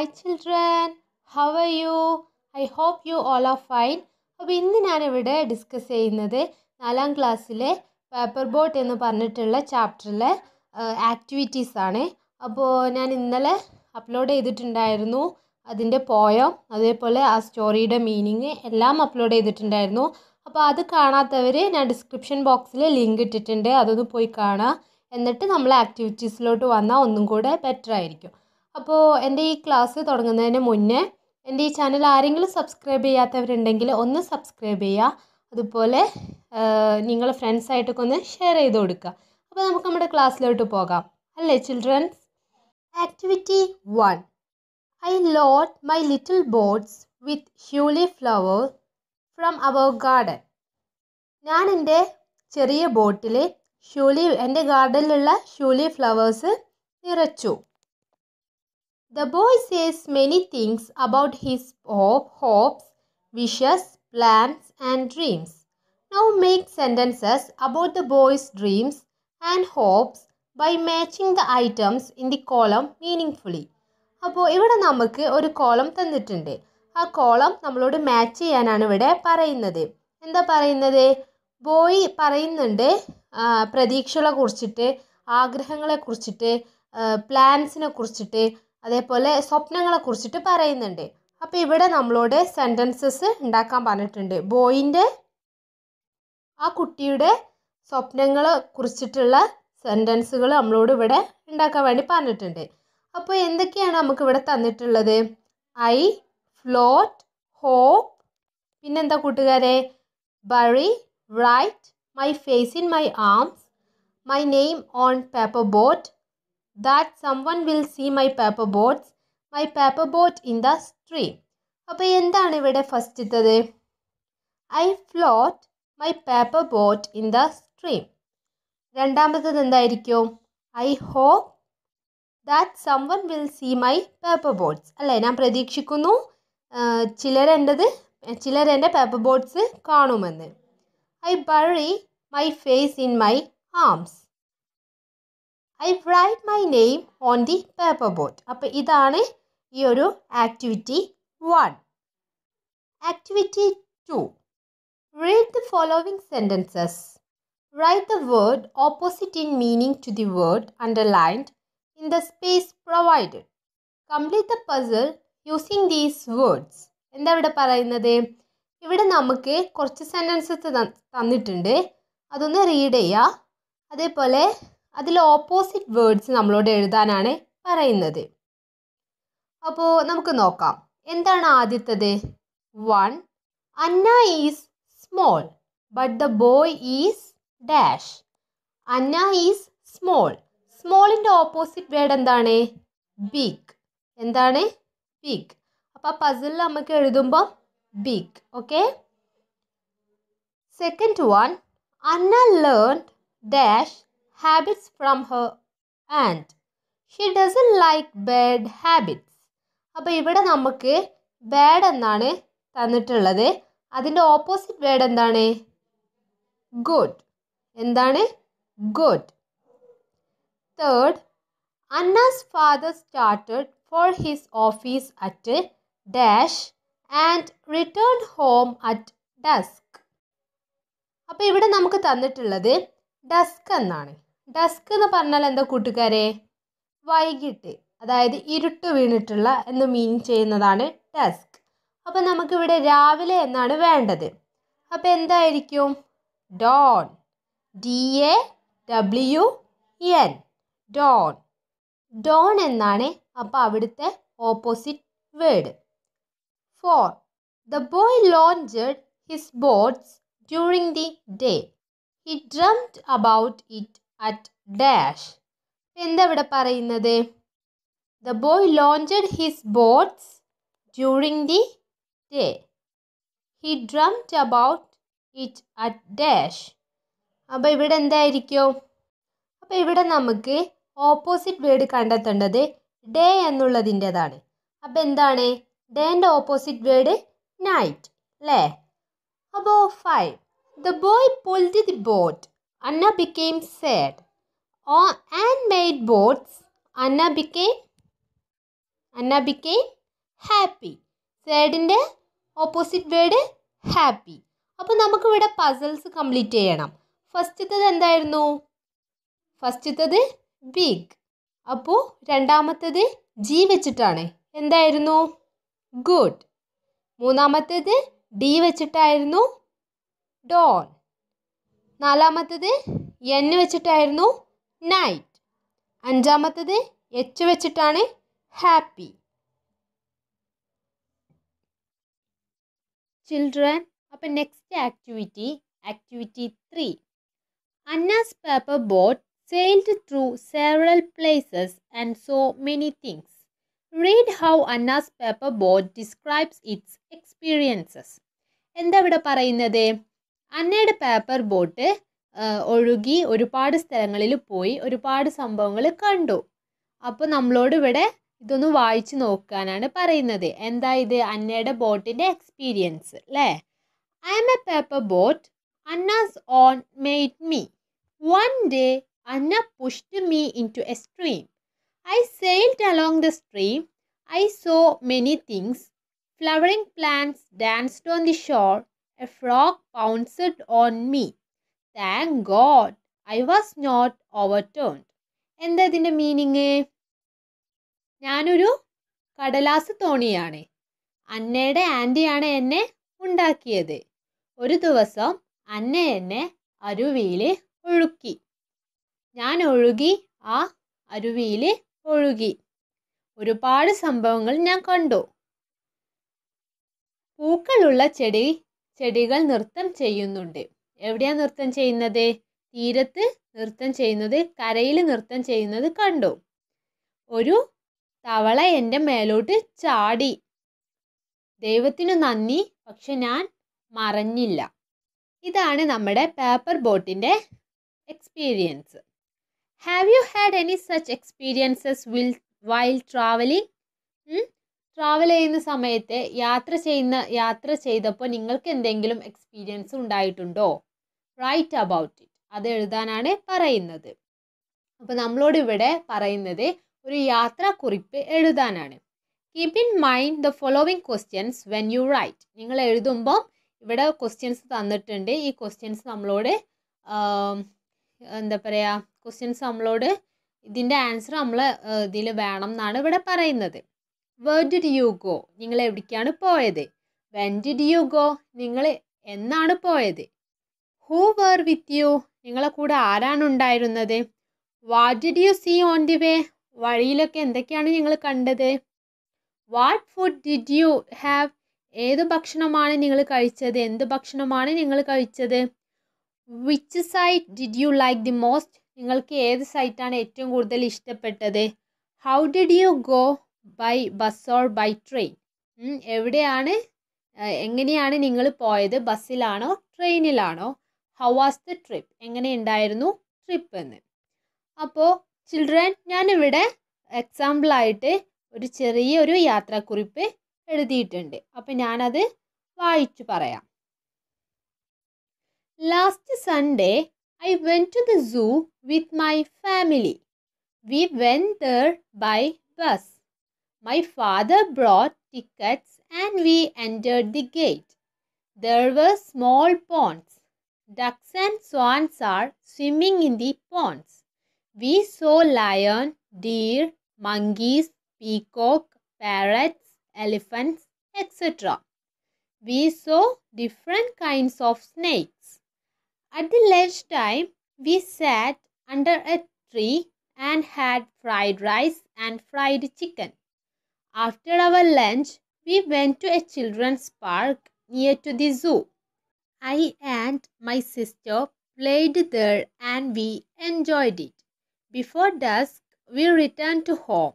Hi children how are you I hope you all are fine അപ്പോൾ ഇന്ന് ഞാനിവിടെ discuss ചെയ്യുന്നത് നാലാം ക്ലാസ്സിലെ പേപ്പർ ബോട്ട് എന്ന് പറഞ്ഞിട്ടുള്ള ചാപ്റ്ററിലെ ആക്ടിവിറ്റീസ് ആണ് അപ്പോൾ ഞാൻ ഇന്നലെ അപ്ലോഡ് ചെയ്തിട്ടുണ്ടായിരുന്നു അതിൻ്റെ പോയം അതേപോലെ ആ സ്റ്റോറിയുടെ മീനിങ് എല്ലാം അപ്ലോഡ് ചെയ്തിട്ടുണ്ടായിരുന്നു അപ്പോൾ അത് കാണാത്തവർ ഞാൻ ഡിസ്ക്രിപ്ഷൻ ബോക്സിൽ ലിങ്ക് ഇട്ടിട്ടുണ്ട് അതൊന്ന് പോയി കാണാം എന്നിട്ട് നമ്മൾ ആക്ടിവിറ്റീസിലോട്ട് വന്നാൽ ഒന്നും കൂടെ ബെറ്റർ ആയിരിക്കും അപ്പോൾ എൻ്റെ ഈ ക്ലാസ് തുടങ്ങുന്നതിന് മുന്നേ എൻ്റെ ഈ ചാനൽ ആരെങ്കിലും സബ്സ്ക്രൈബ് ചെയ്യാത്തവരുണ്ടെങ്കിൽ ഒന്ന് സബ്സ്ക്രൈബ് ചെയ്യുക അതുപോലെ നിങ്ങൾ ഫ്രണ്ട്സായിട്ടൊക്കെ ഒന്ന് ഷെയർ ചെയ്ത് കൊടുക്കുക അപ്പോൾ നമുക്ക് നമ്മുടെ ക്ലാസ്സിലോട്ട് പോകാം അല്ലേ childrens activity one I load my little boats with shiuli flower from our garden ഞാൻ എൻ്റെ ചെറിയ ബോട്ടിൽ ഷൂലി എൻ്റെ ഗാർഡനിലുള്ള ഷൂലി ഫ്ലവേഴ്സ് നിറച്ചു The boy says many things about his hope, hopes, wishes, plans, and dreams. Now make sentences about the boy's dreams and hopes by matching the items in the column meaningfully. അപ്പോൾ ഇവിടെ നമുക്ക് ഒരു column തന്നിട്ടുണ്ട് ആ column നമ്മളോട് match ചെയ്യാനാണ് ഇവിടെ പറയുന്നത് എന്താ പറയുന്നത് ബോയ് പറയുന്നുണ്ട് പ്രതീക്ഷകളെ കുറിച്ചിട്ട് ആഗ്രഹങ്ങളെ കുറിച്ചിട്ട് പ്ലാൻസിനെ കുറിച്ചിട്ട് അതേപോലെ സ്വപ്നങ്ങളെ കുറിച്ചിട്ട് പറയുന്നുണ്ട് അപ്പോൾ ഇവിടെ നമ്മളോട് സെന്റൻസസ് ഉണ്ടാക്കാൻ പറഞ്ഞിട്ടുണ്ട് ബോയിൻ്റെ ആ കുട്ടിയുടെ സ്വപ്നങ്ങളെ കുറിച്ചിട്ടുള്ള സെന്റൻസുകൾ നമ്മളോട് ഇവിടെ ഉണ്ടാക്കാൻ വേണ്ടി പറഞ്ഞിട്ടുണ്ട് അപ്പോൾ എന്തൊക്കെയാണ് നമുക്ക് ഇവിടെ തന്നിട്ടുള്ളത് ഐ ഫ്ലോട്ട് ഹോപ്പ് പിന്നെന്താ കൂട്ടുകാരെ bury write my face in my arms my name on paper boat that someone will see my paper boats my paper boat in the stream അപ്പോൾ എന്താണ് ഇവിടെ ഫസ്റ്റ് ഇത്തത് I float my paper boat in the stream രണ്ടാമത്തത് എന്തായിരിക്കും I hope that someone will see my paper boats അല്ലേ ഞാൻ പ്രതീക്ഷിക്കുന്നു ചിലരെൻ്റെത് ചിലരെൻ്റെ പേപ്പർ ബോട്ട്സ് കാണുമെന്ന് I bury my face in my arms I write my name on the paper boat അപ്പോൾ ഇതാണ് ഈ ഒരു activity one activity two read the following sentences write the word opposite in meaning to the word underlined in the space provide complete the puzzle using these words എന്താ ഇവിടെ പറയുന്നത് ഇവിടെ നമുക്ക് കുറച്ച് സെൻറ്റൻസസ് തന്നിട്ടുണ്ട് അതൊന്ന് റീഡ് ചെയ്യുക അതേപോലെ അതിൽ ഓപ്പോസിറ്റ് വേർഡ്സ് നമ്മളോട് എഴുതാനാണ് പറയുന്നത് അപ്പോൾ നമുക്ക് നോക്കാം എന്താണ് ആദ്യത്തത് one Anna is small but the boy is dash Anna is small സ്മോളിൻ്റെ ഓപ്പോസിറ്റ് വേർഡ് എന്താണ് ബിഗ് എന്താണ് ബിഗ് അപ്പോൾ പസിൽ നമുക്ക് എഴുതുമ്പോൾ big okay second one Anna learn dash habits from her aunt. She doesn't like bad habits. അപ്പോൾ ഇവിടെ നമുക്ക് bad എന്നാണ് തന്നിട്ടുള്ളത് അതിൻ്റെ ഓപ്പോസിറ്റ് വേർഡ് എന്താണ് ഗുഡ് എന്താണ് good third Anna's father started for his office at dash and return home at dusk അപ്പോൾ ഇവിടെ നമുക്ക് തന്നിട്ടുള്ളത് ഡസ്ക് എന്നാണ് ഡസ്ക് എന്ന് പറഞ്ഞാൽ എന്താ കൂട്ടുകാരെ വൈകിട്ട് അതായത് ഇരുട്ട് വീണിട്ടുള്ള എന്ന് മീൻ ചെയ്യുന്നതാണ് ഡസ്ക് അപ്പോൾ നമുക്കിവിടെ രാവിലെ എന്നാണ് വേണ്ടത് അപ്പോൾ എന്തായിരിക്കും dawn D A W N dawn dawn എന്നാണ് അപ്പോൾ അവിടുത്തെ opposite word for the boy launched his boats during the day he dreamed about it at dash എന്താ ഇവിടെ പറയുന്നത് the boy launched his boats during the day he dreamt about it at dash അപ്പോൾ ഇവിടെ എന്തായിരിക്കും അപ്പോൾ ഇവിടെ നമുക്ക് opposite word കണ്ടെത്തേണ്ടത് ഡേ എന്നുള്ളതിൻ്റെതാണ് അപ്പോൾ എന്താണ് ഡേൻ്റെ ഓപ്പോസിറ്റ് വേർഡ് നൈറ്റ് അല്ലേ അപ്പോൾ five the boy pulled the boat Anna became sad oh, and made boats. Anna became Anna became happy. സാഡിൻ്റെ ഓപ്പോസിറ്റ് വേർഡ് ഹാപ്പി അപ്പോൾ നമുക്കിവിടെ പസൽസ് കംപ്ലീറ്റ് ചെയ്യണം ഫസ്റ്റത്തത് എന്തായിരുന്നു ഫസ്റ്റത്തത് ബിഗ് അപ്പോൾ രണ്ടാമത്തത് ജി വെച്ചിട്ടാണ് എന്തായിരുന്നു ഗുഡ് മൂന്നാമത്തേത് ഡി വെച്ചിട്ടായിരുന്നു ഡോൾ നാലാമത്തത് എൻ വെച്ചിട്ടായിരുന്നു നൈറ്റ് അഞ്ചാമത്തത് എച്ച് വെച്ചിട്ടാണ് ഹാപ്പി ചിൽഡ്രൻ അപ്പം next activity activity three Anna's paper boat sailed through several places and saw many things read how Anna's paper boat describes its experiences എന്താ ഇവിടെ പറയുന്നത് അന്നയുടെ പേപ്പർ ബോട്ട് ഒഴുകി ഒരുപാട് സ്ഥലങ്ങളിൽ പോയി ഒരുപാട് സംഭവങ്ങൾ കണ്ടു അപ്പോൾ നമ്മളോട് ഇവിടെ ഇതൊന്ന് വായിച്ചു നോക്കാനാണ് പറയുന്നത് എന്താ ഇത് അന്നയുടെ ബോട്ടിൻ്റെ എക്സ്പീരിയൻസ് അല്ലേ I am a paper boat Anna's own made me one day Anna pushed me into a stream I sailed along the stream I saw many things flowering plants danced on the shore A frog pounced on me. Thank God I was not overturned എന്താ ഇതിൻ്റെ meaning ഞാനൊരു കടലാസ് തോണിയാണ് അന്നയുടെ ആൻറ്റിയാണ് എന്നെ ഉണ്ടാക്കിയത് ഒരു ദിവസം അന്ന എന്നെ അരുവിയിൽ ഒഴുക്കി ഞാൻ ഒഴുകി ആ അരുവിയിൽ ഒഴുകി ഒരുപാട് സംഭവങ്ങൾ ഞാൻ കണ്ടു പൂക്കളുള്ള ചെടി ചെടികൾ നൃത്തം ചെയ്യുന്നുണ്ട് എവിടെയാ നൃത്തം ചെയ്യുന്നത് തീരത്ത് നൃത്തം ചെയ്യുന്നത് കരയിൽ നൃത്തം ചെയ്യുന്നത് കണ്ടു ഒരു തവള എൻ്റെ മേലോട്ട് ചാടി ദൈവത്തിനു നന്ദി പക്ഷെ ഞാൻ മറഞ്ഞില്ല ഇതാണ് നമ്മുടെ പേപ്പർ ബോട്ടിൻ്റെ experience have you had any such experiences will while travelling travel ചെയ്യുന്ന സമയത്ത് യാത്ര ചെയ്യുന്ന യാത്ര ചെയ്തപ്പോൾ നിങ്ങൾക്ക് എന്തെങ്കിലും എക്സ്പീരിയൻസ് ഉണ്ടായിട്ടുണ്ടോ റൈറ്റ് അബൌട്ട് ഇറ്റ് അത് എഴുതാനാണ് പറയുന്നത് അപ്പോൾ നമ്മളോട് ഇവിടെ പറയുന്നത് ഒരു യാത്രാക്കുറിപ്പ് എഴുതാനാണ് keep in mind the following questions when you write നിങ്ങൾ എഴുതുമ്പോൾ ഇവിടെ ക്വസ്റ്റ്യൻസ് തന്നിട്ടുണ്ട് ഈ ക്വസ്റ്റ്യൻസ് നമ്മളോട് എന്താ പറയുക ക്വസ്റ്റ്യൻസ് നമ്മളോട് ഇതിൻ്റെ ആൻസർ നമ്മൾ ഇതിൽ വേണം എന്നാണ് ഇവിടെ പറയുന്നത് വേർ ഡിഡ് യു ഗോ നിങ്ങൾ എവിടേക്കാണ് പോയത് വെൻ ഡിഡ് യു ഗോ നിങ്ങൾ എന്നാണ് പോയത് ഹൂ വേർ വിത്ത് യു നിങ്ങളെ കൂടെ ആരാണ് ഉണ്ടായിരുന്നത് what did you see on the way വഴിയിലൊക്കെ എന്തൊക്കെയാണ് നിങ്ങൾ കണ്ടത് what food did you have ഏത് ഭക്ഷണമാണ് നിങ്ങൾ കഴിച്ചത് എന്ത് ഭക്ഷണമാണ് നിങ്ങൾ കഴിച്ചത് which sight did you like the most നിങ്ങൾക്ക് ഏത് സൈറ്റാണ് ഏറ്റവും കൂടുതൽ ഇഷ്ടപ്പെട്ടത് how did you go by bus or by train എവിടെയാണ് എങ്ങനെയാണ് നിങ്ങൾ പോയത് ബസ്സിലാണോ ട്രെയിനിലാണോ ഹൗ വാസ് ദ ട്രിപ്പ് എങ്ങനെ ഉണ്ടായിരുന്നു ട്രിപ്പ് എന്ന് അപ്പോൾ ചിൽഡ്രൻ ഞാനിവിടെ എക്സാമ്പിളായിട്ട് ഒരു ചെറിയ ഒരു യാത്രാക്കുറിപ്പ് എഴുതിയിട്ടുണ്ട് അപ്പം ഞാനത് വായിച്ചു പറയാം last Sunday I went to the zoo with my family we went there by bus My father brought tickets and we entered the gate. There were small ponds. Ducks and swans are swimming in the ponds. We saw lion, deer, monkeys, peacock, parrots, elephants, etc. We saw different kinds of snakes. At the lunch time, we sat under a tree and had fried rice and fried chicken. After our lunch, we went to a children's park near to the zoo. I and my sister played there and we enjoyed it. Before dusk, we returned to home.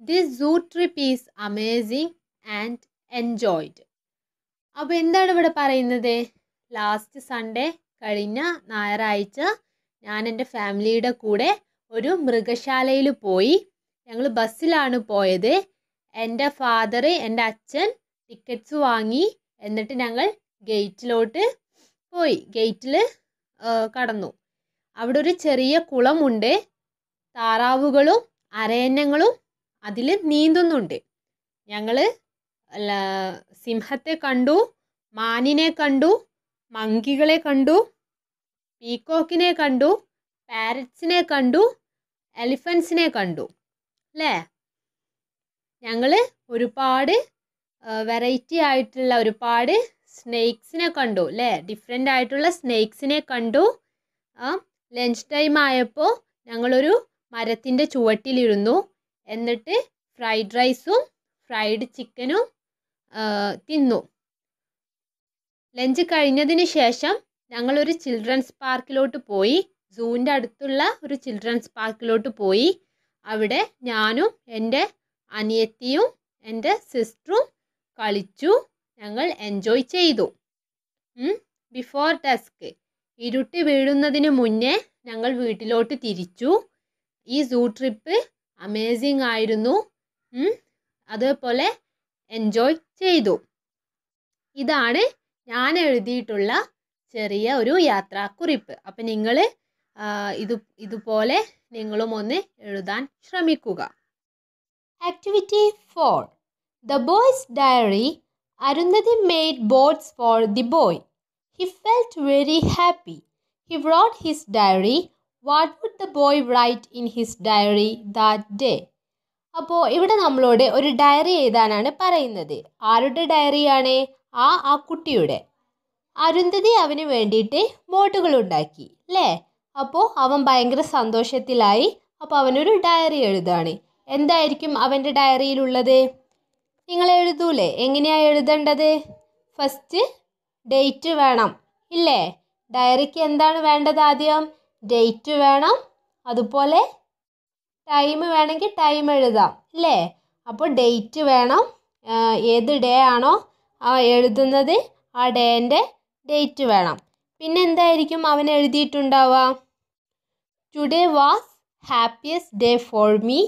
This zoo trip is amazing and enjoyed. അപ്പോൾ എന്താണ് ഇവിടെ പറയുന്നത് last Sunday കഴിഞ്ഞ ഞായറാഴ്ച ഞാൻ എൻ്റെ ഫാമിലിയുടെ കൂടെ ഒരു മൃഗശാലയിൽ പോയി ഞങ്ങൾ ബസ്സിലാണ് പോയത് എൻ്റെ ഫാദർ എൻ്റെ അച്ഛൻ ടിക്കറ്റ്സ് വാങ്ങി എന്നിട്ട് ഞങ്ങൾ ഗേറ്റിലോട്ട് പോയി ഗേറ്റിൽ കടന്നു അവിടെ ഒരു ചെറിയ കുളമുണ്ട് താറാവുകളും അരയന്നങ്ങളും അതിൽ നീന്തുന്നുണ്ട് ഞങ്ങൾ സിംഹത്തെ കണ്ടു മാനിനെ കണ്ടു മങ്കികളെ കണ്ടു പീക്കോക്കിനെ കണ്ടു പാരറ്റ്സിനെ കണ്ടു എലിഫൻസിനെ കണ്ടു അല്ലേ ഞങ്ങൾ ഒരുപാട് വെറൈറ്റി ആയിട്ടുള്ള ഒരുപാട് സ്നേക്സിനെ കണ്ടു അല്ലേ ഡിഫറെൻ്റ് ആയിട്ടുള്ള സ്നേക്സിനെ കണ്ടു ലഞ്ച് ടൈം ആയപ്പോൾ ഞങ്ങളൊരു മരത്തിൻ്റെ ചുവട്ടിലിരുന്നു എന്നിട്ട് ഫ്രൈഡ് റൈസും ഫ്രൈഡ് ചിക്കനും തിന്നു ലഞ്ച് കഴിഞ്ഞതിന് ശേഷം ഞങ്ങളൊരു ചിൽഡ്രൻസ് പാർക്കിലോട്ട് പോയി സൂവിൻ്റെ അടുത്തുള്ള ഒരു ചിൽഡ്രൻസ് പാർക്കിലോട്ട് പോയി അവിടെ ഞാനും എൻ്റെ അനിയത്തിയും എൻ്റെ സിസ്റ്ററും കളിച്ചു ഞങ്ങൾ എൻജോയ് ചെയ്തു ബിഫോർ ഡസ്ക് ഇരുട്ട് വീഴുന്നതിന് മുന്നേ ഞങ്ങൾ വീട്ടിലോട്ട് തിരിച്ചു ഈ സൂ ട്രിപ്പ് അമേസിങ് ആയിരുന്നു അതേപോലെ എൻജോയ് ചെയ്തു ഇതാണ് ഞാൻ എഴുതിയിട്ടുള്ള ചെറിയ ഒരു യാത്രാക്കുറിപ്പ് അപ്പം നിങ്ങൾ ഇത് ഇതുപോലെ നിങ്ങളും ഒന്ന് എഴുതാൻ ശ്രമിക്കുക Activity 4 The boy's diary Arundhati made boards for the boy. He felt very happy. He wrote his diary. What would the boy write in his diary that day? അപ്പോൾ ഇവിടെ നമ്മളോട് ഒരു ഡയറി എഴുതാനാണ് പറയുന്നത് ആരുടെ ഡയറിയാണ് ആ ആ കുട്ടിയുടെ അരുന്ധതി അവന് വേണ്ടിയിട്ട് ബോട്ടുകൾ ഉണ്ടാക്കി അല്ലേ അപ്പോൾ അവൻ ഭയങ്കര സന്തോഷത്തിലായി അപ്പോൾ അവനൊരു ഡയറി എഴുതാണ് എന്തായിരിക്കും അവൻ്റെ ഡയറിയിലുള്ളത് നിങ്ങൾ എഴുതൂലേ എങ്ങനെയാണ് എഴുതേണ്ടത് ഫസ്റ്റ് ഡേറ്റ് വേണം ഇല്ലേ ഡയറിക്ക് എന്താണ് വേണ്ടത് ആദ്യം ഡേറ്റ് വേണം അതുപോലെ ടൈം വേണമെങ്കിൽ ടൈം എഴുതാം ഇല്ലേ അപ്പോൾ ഡേറ്റ് വേണം ഏത് ഡേ ആണോ ആ എഴുതുന്നത് ആ ഡേൻ്റെ ഡേറ്റ് വേണം പിന്നെ എന്തായിരിക്കും അവൻ എഴുതിയിട്ടുണ്ടാവുക today was happiest day for me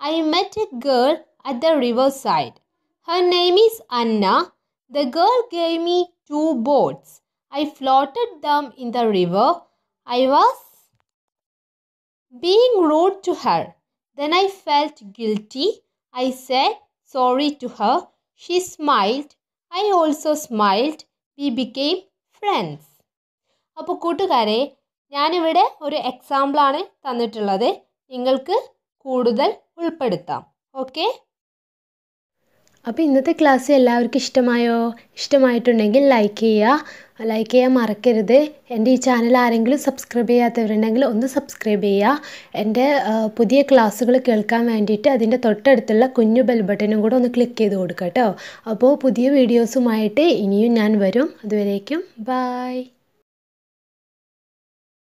I met a girl at the riverside. Her name is Anna. The girl gave me two boats. I floated them in the river. I was being rude to her. Then I felt guilty. I said sorry to her. She smiled. I also smiled. We became friends. അപ്പോൾ കൂട്ടുകാരെ ഞാനിവിടെ ഒരു എക്സാമ്പിളാണ് തന്നിട്ടുള്ളത് നിങ്ങൾക്ക് കൂടുതൽ ഉൾപ്പെടുത്താം okay അപ്പോൾ ഇന്നത്തെ ക്ലാസ് എല്ലാവർക്കും ഇഷ്ടമായോ ഇഷ്ടമായിട്ടുണ്ടെങ്കിൽ ലൈക്ക് ചെയ്യുക ലൈക്ക് ചെയ്യാൻ മറക്കരുത് എൻ്റെ ഈ ചാനൽ ആരെങ്കിലും സബ്സ്ക്രൈബ് ചെയ്യാത്തവരുണ്ടെങ്കിൽ ഒന്ന് സബ്സ്ക്രൈബ് ചെയ്യുക എൻ്റെ പുതിയ ക്ലാസ്സുകൾ കേൾക്കാൻ വേണ്ടിയിട്ട് അതിൻ്റെ തൊട്ടടുത്തുള്ള കുഞ്ഞു ബെൽ ബട്ടനും കൂടെ ഒന്ന് ക്ലിക്ക് ചെയ്ത് കൊടുക്കാം കേട്ടോ അപ്പോൾ പുതിയ വീഡിയോസുമായിട്ട് ഇനിയും ഞാൻ വരും അതുവരേക്കും ബായ്